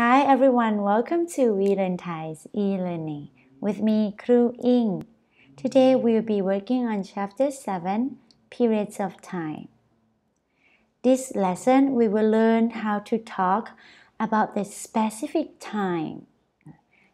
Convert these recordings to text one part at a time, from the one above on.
Hi everyone, welcome to We Learn Thai's e-learning with me, Kru Ing. Today we'll be working on chapter 7, Periods of Time. This lesson we will learn how to talk about the specific time.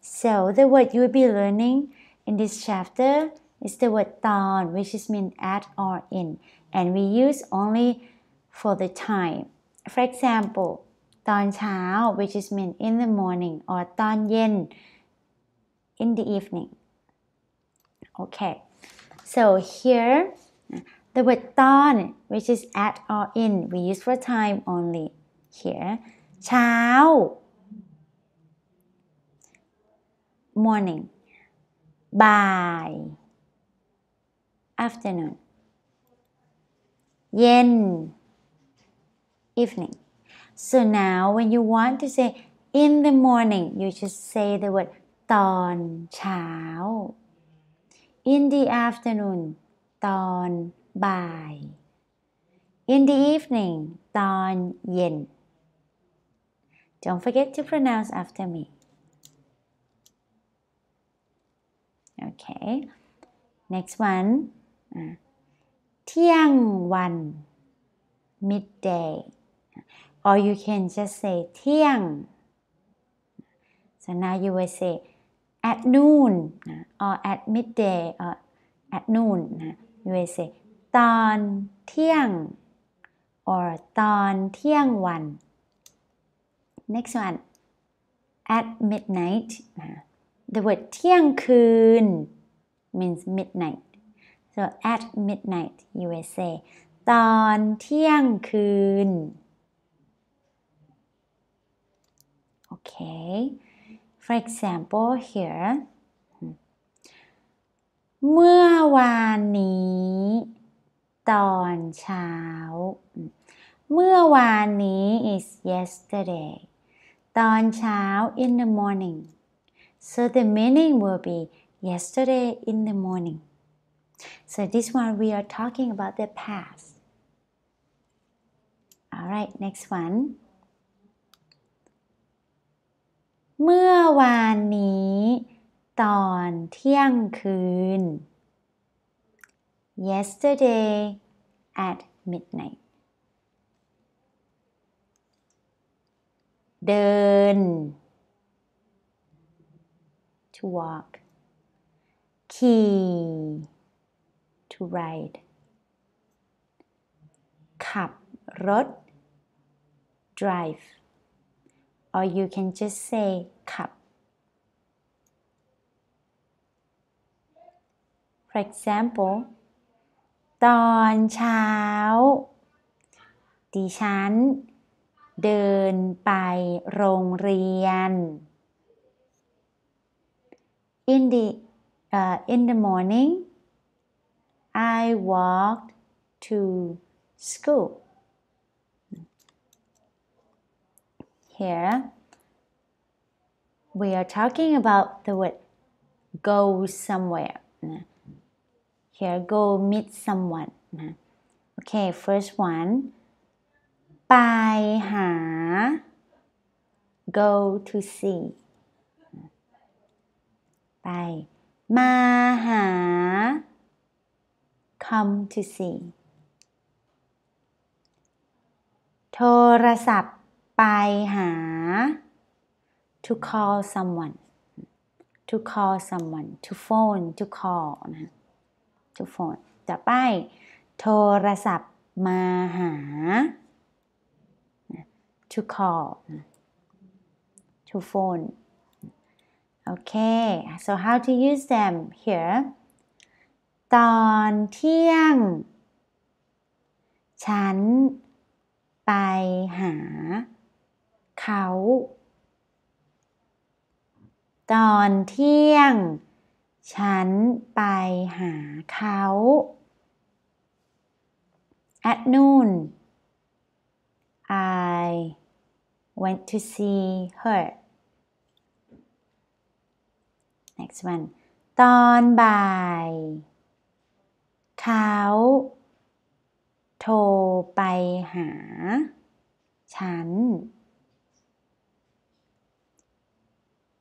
So the word you will be learning in this chapter is the word ton, which is mean at or in, and we use only for the time. For example, ตอนเช้า which is mean in the morning or ตอนเย็น in the evening okay so here the word ตอน which is at or in we use for time only here เช้า morning บ่าย afternoon เย็น evening so now when you want to say in the morning, you just say the word ตอนเช้า in the afternoon ตอนบ่าย in the evening ตอนเย็น don't forget to pronounce after me okay next one เที่ยงวัน uh, midday or you can just say เที่ยง so now you will say at noon or at midday or at noon you will say ตอนเที่ยง or wan. next one at midnight the word kun means midnight so at midnight you will say ตอนเที่ยงคืน Okay. For example here hmm. เมื่อวานนี้เมื่อวานนี้ hmm. is yesterday ตอนเช้า in the morning so the meaning will be yesterday in the morning so this one we are talking about the past alright next one เมื่อวานนี้ ตอนเที่ยงคืน yesterday at midnight เดิน to walk ขี่ to ride ขับรถ drive or you can just say cup. For example ตอนเช้าดิฉันเดินไปโรงเรียน In the uh, in the morning I walked to school here, we are talking about the word go somewhere. Here, go meet someone. Okay, first one. ไปหา go to see ไปมาหา come to see โทรศัพท์ไปหา to call someone to call someone to phone to call นะ to phone จะไป โทรศัพท์ มาหา to call to phone okay so how to use them here ตอนเที่ยง ฉันไปหาเขาตอนเที่ยงฉันไปหาเขา at noon I went to see her next one ตอนบ่ายเขาโทรไปหาฉัน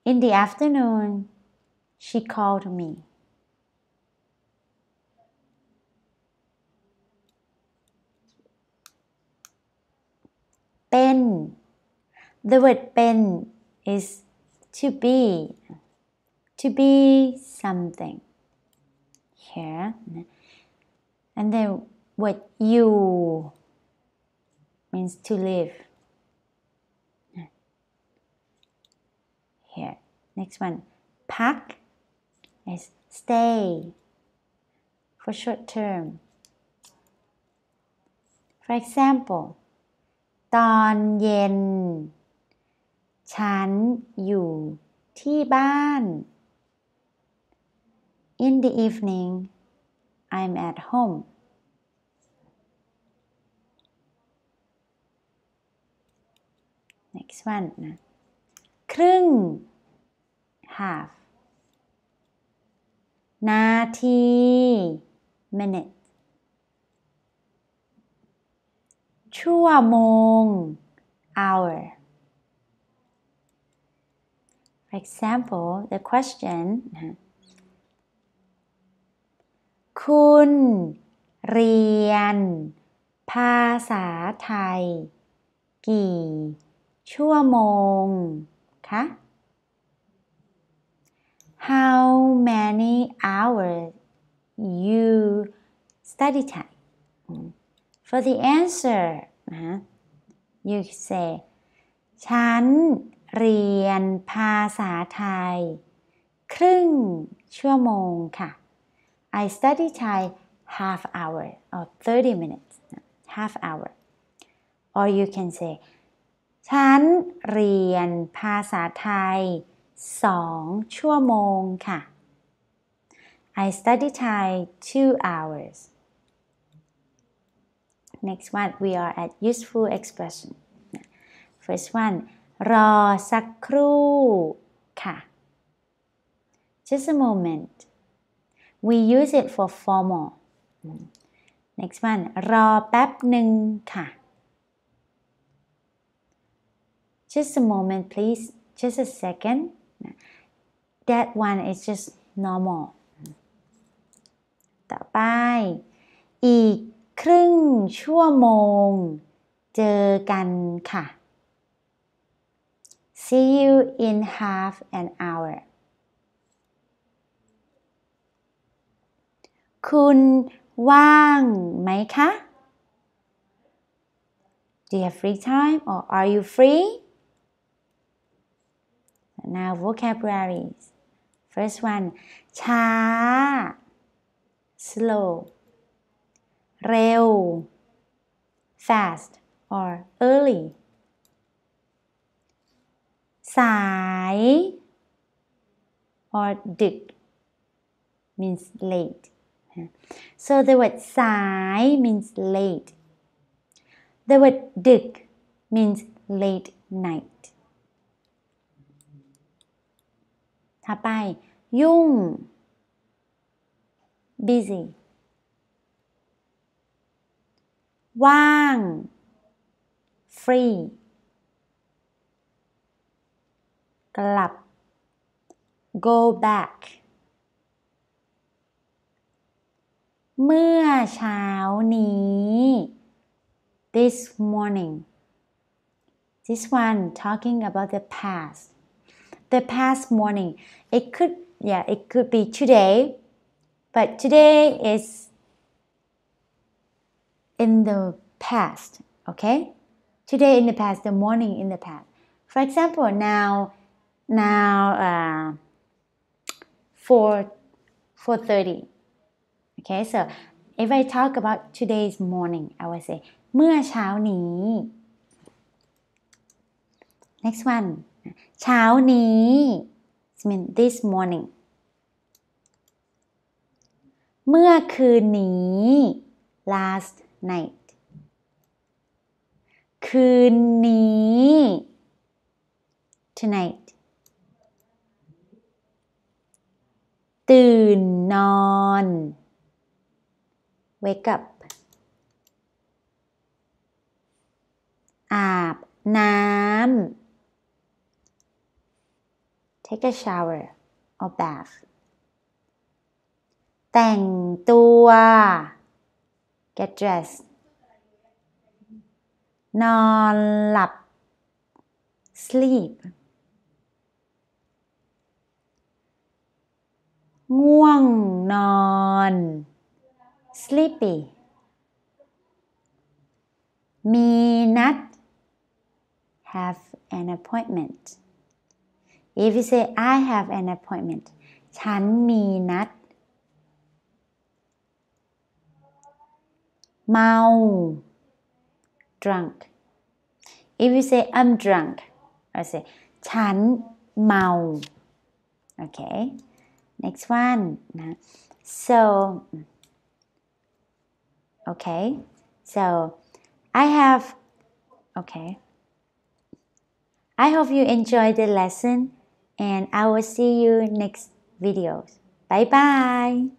In the afternoon, she called me. Pen. The word pen is to be, to be something. Here. And then what you means to live. Here. Next one. Pak is stay for short term. For example, ตอนเย็น In the evening, I'm at home. Next one ครึ่ง half นาที minute ชั่วโมง hour for example the question คุณเรียนภาษาไทย กี่ ชั่วโมงคะ How many hours you study time for the answer นะ you say ฉันเรียนภาษาไทย I study Thai half hour or 30 minutes half hour or you can say ฉันเรียนภาษาไทยสองชั่วโมงค่ะ I study Thai two hours next one we are at useful expression first one รอสักครู่ค่ะ just a moment we use it for formal next one รอแป๊บหนึ่งค่ะ Just a moment, please. Just a second. That one is just normal. ต่อไป อีกครึ่งชั่วโมงเจอกันค่ะ. See you in half an hour คุณว่างไหมคะ Do you have free time or are you free? Now vocabularies. First one, cha, slow เร็ว fast or early สาย or ดึก means late so the word สาย means late the word ดึก means late night ถัดไป ยุ่ง busy ว่าง free กลับ go back เมื่อเช้านี้ this morning this one talking about the past the past morning. It could, yeah, it could be today, but today is in the past, okay? Today in the past, the morning in the past. For example, now, now, uh, 4 4:30 okay so if I talk about today's morning I would say เมื่อเช้านี้ next one เช้านี้ mean this morning เมื่อคืนนี้ last night คืนนี้ tonight ตื่นนอน wake up อาบน้ำ take a shower or bath แต่งตัว get dressed นอนหลับ sleep ง่วงนอน sleepy มีนัด have an appointment if you say I have an appointment ฉันมีนัด เมา drunk if you say I'm drunk I say ฉันเมา okay next one so okay so I have okay I hope you enjoyed the lesson and I will see you next videos. Bye bye!